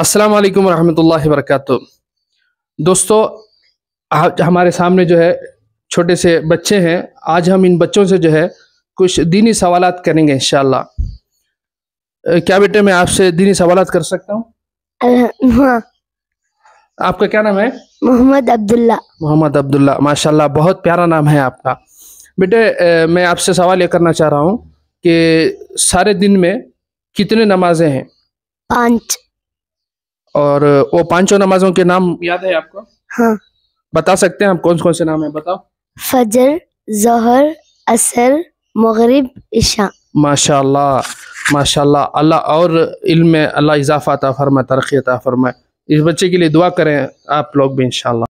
अस्सलाम वालेकुम रहमतुल्लाहि दोस्तों हमारे सामने जो है छोटे से बच्चे हैं आज हम इन बच्चों से जो है कुछ दीनी सवाल करेंगे इन क्या बेटे मैं आपसे दीनी सवाल कर सकता हूँ हाँ। आपका क्या नाम है मोहम्मद अब्दुल्ला मोहम्मद अब्दुल्ला माशाल्लाह बहुत प्यारा नाम है आपका बेटे मैं आपसे सवाल ये करना चाह रहा हूँ कि सारे दिन में कितने नमाजें हैं पाँच और वो पांचों नमाजों के नाम याद है आपको हाँ बता सकते हैं आप कौन कौन से नाम है बताओ फजर जहर असर मगरब ईशा माशा माशा अल्लाह और इल्म में अल्लाह इजाफा अता फरमाए तरक्की अता फरमाए इस बच्चे के लिए दुआ करें आप लोग भी इनशाला